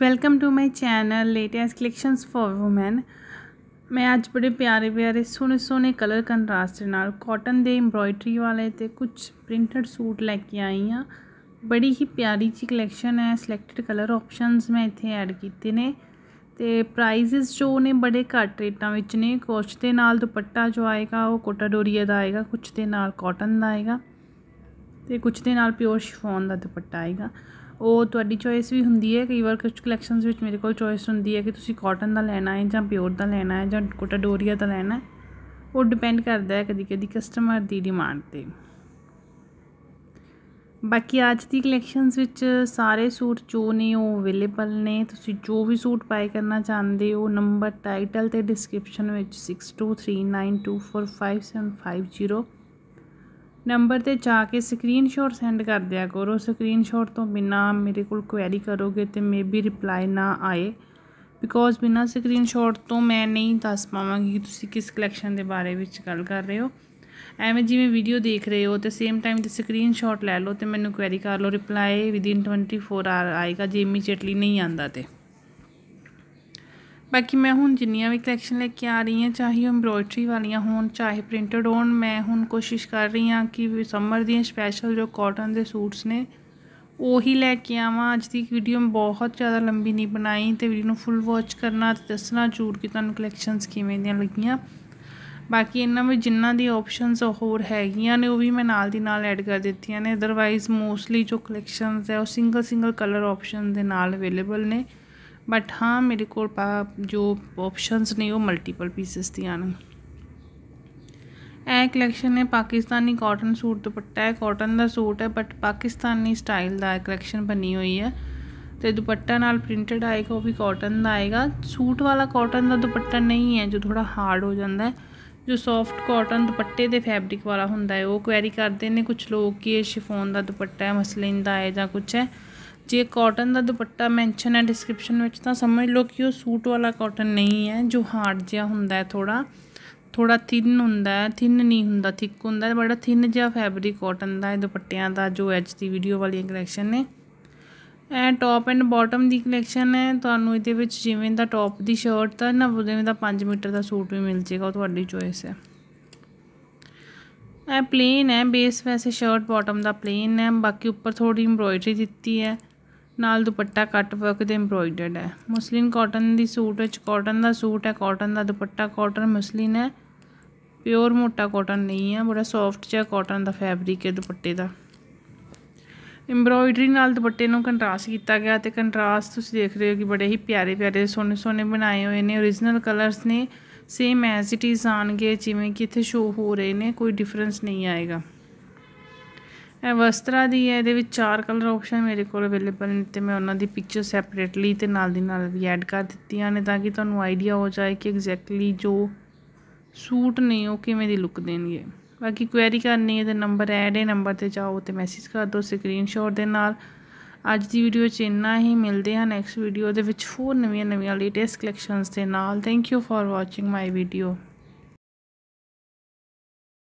welcome to my channel latest collections for women ਮੈਂ ਅੱਜ ਬੜੇ ਪਿਆਰੇ ਪਿਆਰੇ ਸੋਹਣੇ ਸੋਹਣੇ ਕਲਰ ਕੰਟਰਾਸਟ ਨਾਲ ਕਾਟਨ ਦੇ ਐਮਬ੍ਰੋਇਡਰੀ ਵਾਲੇ ਤੇ ਕੁਝ ਪ੍ਰਿੰਟਡ ਸੂਟ ਲੈ ਕੇ ਆਈ ਆ ਬੜੀ ਹੀ ਪਿਆਰੀ ਜੀ ਕਲੈਕਸ਼ਨ ਹੈ ਸਿਲੈਕਟਡ ਕਲਰ ਆਪਸ਼ਨਸ ਮੈਂ ਇੱਥੇ ਐਡ ਕੀਤੇ ਨੇ ਤੇ ਪ੍ਰਾਈਸਿਸ ਜੋ ਨੇ ਬੜੇ ਘੱਟ ਰੇਟਾਂ ਵਿੱਚ ਨੇ ਕੁਛ ਦੇ ਨਾਲ ਦੁਪੱਟਾ ਜੋ ਆਏਗਾ ਉਹ ਕੋਟਾ ਡੋਰੀਆ ਦਾ ਆਏਗਾ ਕੁਛ ਦੇ ਨਾਲ ਕਾਟਨ ਦਾ ਆਏਗਾ ਤੇ ਕੁਝ ਦੇ ਨਾਲ ਪਿਓਰ ਸ਼ਿਫੋਨ ਦਾ ਦੁਪੱਟਾ ਆਏਗਾ ਉਹ ਤੁਹਾਡੀ ਚੋਇਸ ਵੀ ਹੁੰਦੀ ਹੈ ਕਈ ਵਾਰ ਕੁਝ ਕਲੈਕਸ਼ਨਸ ਵਿੱਚ ਮੇਰੇ ਕੋਲ ਚੋਇਸ ਹੁੰਦੀ ਹੈ ਕਿ ਤੁਸੀਂ ਕਾਟਨ ਦਾ ਲੈਣਾ ਹੈ ਜਾਂ ਪਿਓਰ ਦਾ ਲੈਣਾ ਹੈ ਜਾਂ ਕੋਟਾ ਡੋਰੀਆ ਦਾ ਲੈਣਾ ਹੈ ਉਹ ਡਿਪੈਂਡ ਕਰਦਾ ਹੈ ਕਦੀ ਕਦੀ ਕਸਟਮਰ ਦੀ ਡਿਮਾਂਡ ਤੇ ਬਾਕੀ ਅੱਜ ਦੀ ਕਲੈਕਸ਼ਨਸ ਵਿੱਚ ਸਾਰੇ ਸੂਟ ਜੋ ਨੇ ਉਹ ਅਵੇਲੇਬਲ ਨੇ ਤੁਸੀਂ ਜੋ ਵੀ ਸੂਟ ਪਾਈ ਕਰਨਾ ਚਾਹੁੰਦੇ ਹੋ ਨੰਬਰ ਟਾਈਟਲ ਤੇ ਡਿਸਕ੍ਰਿਪਸ਼ਨ ਵਿੱਚ 6239245750 ਨੰਬਰ ਤੇ ਜਾ ਕੇ ਸਕਰੀਨਸ਼ਾਟ ਸੈਂਡ ਕਰ ਦਿਆ ਕਰੋ ਸਕਰੀਨਸ਼ਾਟ ਤੋਂ ਬਿਨਾ ਮੇਰੇ ਕੋਲ ਕੁਐਰੀ ਕਰੋਗੇ ਤੇ ਮੇਬੀ ਰਿਪਲਾਈ ਨਾ ਆਏ ਬਿਕੋਜ਼ ਬਿਨਾ ਸਕਰੀਨਸ਼ਾਟ ਤੋਂ ਮੈਂ ਨਹੀਂ ਦੱਸ ਪਾਵਾਂਗੀ ਕਿ ਤੁਸੀਂ ਕਿਸ ਕਲੈਕਸ਼ਨ ਦੇ ਬਾਰੇ ਵਿੱਚ ਗੱਲ ਕਰ ਰਹੇ ਹੋ ਐਵੇਂ ਜਿਵੇਂ ਵੀਡੀਓ ਦੇਖ ਰਹੇ ਹੋ ਤੇ ਸੇਮ ਟਾਈਮ ਤੇ ਸਕਰੀਨਸ਼ਾਟ ਲੈ ਲਓ ਤੇ ਮੈਨੂੰ ਕੁਐਰੀ ਕਰ ਲਓ ਰਿਪਲਾਈ ਵਿਦਿਨ 24 ਆਰ ਆਏਗਾ ਜੇ ਇਮੀਡੀਏਟਲੀ ਨਹੀਂ ਆਂਦਾ ਤੇ ਬਾਕੀ ਮੈਂ ਹੁਣ ਜਿੰਨੀਆਂ ਵੀ ਕਲੈਕਸ਼ਨ ਲੈ ਕੇ ਆ ਰਹੀ ਹਾਂ ਚਾਹੀਏ ਐਮਬ੍ਰੋਇਡਰੀ ਵਾਲੀਆਂ ਹੋਣ ਚਾਹੇ ਪ੍ਰਿੰਟਡ ਹੋਣ ਮੈਂ ਹੁਣ ਕੋਸ਼ਿਸ਼ ਕਰ ਰਹੀ ਹਾਂ ਕਿ ਸਮਰ ਦੀਆਂ ਸਪੈਸ਼ਲ ਜੋ ਕਾਟਨ ਦੇ ਸੂਟਸ ਨੇ ਉਹੀ ਲੈ ਕੇ ਆਵਾਂ ਅੱਜ ਦੀ ਵੀਡੀਓ ਬਹੁਤ ਜ਼ਿਆਦਾ ਲੰਬੀ ਨਹੀਂ ਬਣਾਈ ਤੇ ਵੀਡੀਓ ਨੂੰ ਫੁੱਲ ਵਾਚ ਕਰਨਾ ਤੇ ਦੱਸਣਾ ਜ਼ਰੂਰ ਕਿ ਤੁਹਾਨੂੰ ਕਲੈਕਸ਼ਨਸ ਕਿਵੇਂ ਦੀਆਂ ਲੱਗੀਆਂ ਬਾਕੀ ਇਹਨਾਂ ਵਿੱਚ ਜਿੰਨਾ ਦੀ ਆਪਸ਼ਨਸ ਹੋਰ ਹੈਗੀਆਂ ਨੇ ਉਹ ਵੀ ਮੈਂ ਨਾਲ ਦੀ ਨਾਲ ਐਡ ਕਰ ਦਿੱਤੀਆਂ ਨੇ ਅਦਰਵਾਈਜ਼ ਮੋਸਟਲੀ ਜੋ ਕਲੈਕਸ਼ਨਸ ਹੈ ਉਹ ਸਿੰਗਲ ਸਿੰਗਲ ਕਲਰ ਆਪਸ਼ਨ ਦੇ ਨਾਲ ਅਵੇਲੇਬਲ ਨੇ ਬਟ ਹਾਂ ਮੇਰੇ ਕੋਲ ਜੋ ਆਪਸ਼ਨਸ ਨੇ ਉਹ ਮਲਟੀਪਲ ਪੀਸਸ ਦੀਆਂ ਹਨ ਇਹ ਕਲੈਕਸ਼ਨ ਨੇ ਪਾਕਿਸਤਾਨੀ ਕਾਟਨ ਸੂਟ ਦੁਪੱਟਾ ਹੈ ਕਾਟਨ ਦਾ ਸੂਟ ਹੈ ਬਟ ਪਾਕਿਸਤਾਨੀ ਸਟਾਈਲ ਦਾ ਕਲੈਕਸ਼ਨ ਬਣੀ ਹੋਈ ਹੈ ਤੇ ਦੁਪੱਟਾ ਨਾਲ ਪ੍ਰਿੰਟਡ ਆਏਗਾ ਉਹ ਵੀ ਕਾਟਨ ਦਾ ਆਏਗਾ ਸੂਟ ਵਾਲਾ ਕਾਟਨ ਦਾ ਦੁਪੱਟਾ ਨਹੀਂ ਹੈ ਜੋ ਥੋੜਾ ਹਾਰਡ ਹੋ ਜਾਂਦਾ ਹੈ ਜੋ ਸੌਫਟ ਕਾਟਨ ਦੁਪੱਟੇ ਦੇ ਫੈਬਰਿਕ ਵਾਲਾ ਹੁੰਦਾ ਹੈ ਉਹ ਕੁਐਰੀ ਕਰਦੇ ਨੇ ਕੁਝ ਲੋਕ ਕਿ ਇਹ ਸ਼ਿਫੋਨ ਦਾ ਦੁਪੱਟਾ ਹੈ ਮਸਲਿਨ ਦਾ ਹੈ ਜਾਂ ਕੁਝ ਹੈ ਜੇ ਕਾਟਨ ਦਾ ਦੁਪੱਟਾ ਮੈਂਸ਼ਨ ਹੈ ਡਿਸਕ੍ਰਿਪਸ਼ਨ ਵਿੱਚ ਤਾਂ ਸਮਝ ਲਓ ਕਿ ਉਹ ਸੂਟ ਵਾਲਾ ਕਾਟਨ ਨਹੀਂ ਹੈ ਜੋ ਹਾਰਡ ਜਿਹਾ ਹੁੰਦਾ ਹੈ ਥੋੜਾ ਥੋੜਾ ਥਿਨ ਹੁੰਦਾ ਹੈ ਥਿਨ ਨਹੀਂ ਹੁੰਦਾ ਥਿਕ ਹੁੰਦਾ ਹੈ ਬੜਾ ਥਿਨ ਜਿਹਾ ਫੈਬਰਿਕ ਕਾਟਨ ਦਾ ਹੈ ਦੁਪੱਟਿਆਂ ਦਾ ਜੋ ਐਚ ਦੀ ਵੀਡੀਓ ਵਾਲੀਆਂ ਕਲੈਕਸ਼ਨ ਨੇ ਐ ਟੌਪ ਐਂਡ ਬਾਟਮ ਦੀ ਕਲੈਕਸ਼ਨ ਹੈ ਤੁਹਾਨੂੰ ਇਹਦੇ ਵਿੱਚ ਜਿਵੇਂ ਦਾ ਟੌਪ ਦੀ ਸ਼ਰਟ ਤਾਂ ਨਾ ਜਿਵੇਂ ਦਾ 5 ਮੀਟਰ ਦਾ ਸੂਟ ਵੀ ਮਿਲ ਜੇਗਾ ਉਹ ਤੁਹਾਡੀ ਚੋਇਸ ਹੈ ਐ ਪਲੇਨ ਹੈ ਬੇਸ ਵੈਸੇ ਸ਼ਰਟ ਬਾਟਮ ਦਾ ਪਲੇਨ ਹੈ ਬਾਕੀ ਉੱਪਰ ਥੋੜੀ ਐਮਬ੍ਰੋਇਡਰੀ ਦਿੱਤੀ ਹੈ ਨਾਲ ਦੁਪੱਟਾ ਕੱਟ ਵਰਕ ਦੇ ਐਮਬ੍ਰੋਇਡਰਡ ਹੈ ਮਸਲਿਨ ਕਾਟਨ ਦੀ ਸੂਟ ਵਿੱਚ ਕਾਟਨ ਦਾ ਸੂਟ ਹੈ ਕਾਟਨ ਦਾ ਦੁਪੱਟਾ ਕਾਟਨ ਮਸਲਿਨ ਹੈ ਪਿਓਰ ਮੋਟਾ ਕਾਟਨ ਨਹੀਂ ਹੈ ਬੜਾ ਸੌਫਟ ਜਿਹਾ ਕਾਟਨ ਦਾ ਫੈਬਰਿਕ ਹੈ ਦੁਪੱਟੇ ਦਾ ਐਮਬ੍ਰੋਇਡਰੀ ਨਾਲ ਦੁਪੱਟੇ ਨੂੰ ਕੰਟਰਾਸਟ ਕੀਤਾ ਗਿਆ ਤੇ ਕੰਟਰਾਸਟ ਤੁਸੀਂ ਦੇਖ ਰਹੇ ਹੋ ਕਿ ਬੜੇ ਹੀ ਪਿਆਰੇ ਪਿਆਰੇ ਸੋਹਣੇ ਸੋਹਣੇ ਬਣਾਏ ਹੋਏ ਨੇ origignal ਕਲਰਸ ਨੇ ਸੇਮ ਐਜ਼ ਇਟ ਇਜ਼ ਆਣਗੇ ਜਿਵੇਂ ਕਿ ਇੱਥੇ ਸ਼ੋ ਹੋ ਰਹੇ ਨੇ ਕੋਈ ਡਿਫਰੈਂਸ ਨਹੀਂ ਆਏਗਾ ਇਹ ਵਸਤਰਾ ਦੀ ਹੈ ਇਹਦੇ ਵਿੱਚ ਚਾਰ ਕਲਰ ਆਪਸ਼ਨ ਮੇਰੇ ਕੋਲ ਅਵੇਲੇਬਲ ਨੇ ਤੇ ਮੈਂ ਉਹਨਾਂ ਦੀ ਪਿਕਚਰ ਸੈਪਰੇਟਲੀ ਤੇ ਨਾਲ ਦੀ ਨਾਲ ਵੀ ਐਡ ਕਰ ਦਿੱਤੀਆਂ ਨੇ ਤਾਂ ਕਿ ਤੁਹਾਨੂੰ ਆਈਡੀਆ ਹੋ ਜਾਏ ਕਿ ਐਗਜ਼ੈਕਟਲੀ ਜੋ ਸੂਟ ਨੇ ਉਹ ਕਿਵੇਂ ਦੀ ਲੁੱਕ ਦੇਣਗੇ ਬਾਕੀ ਕੁਐਰੀ ਕਰਨੀ ਹੈ ਤੇ ਨੰਬਰ ਐਡ ਹੈ ਨੰਬਰ ਤੇ ਜਾਓ ਤੇ ਮੈਸੇਜ ਕਰ ਦਿਓ ਸਕਰੀਨਸ਼ਾਟ ਦੇ ਨਾਲ ਅੱਜ ਦੀ ਵੀਡੀਓ 'ਚ ਇੰਨਾ ਹੀ ਮਿਲਦੇ ਹਾਂ ਨੈਕਸਟ ਵੀਡੀਓ ਦੇ ਵਿੱਚ ਹੋਰ ਨਵੀਆਂ ਨਵੀਆਂ ਲੇਟੈਸਟ ਕਲੈਕਸ਼ਨਸ ਦੇ ਨਾਲ thank you for watching my video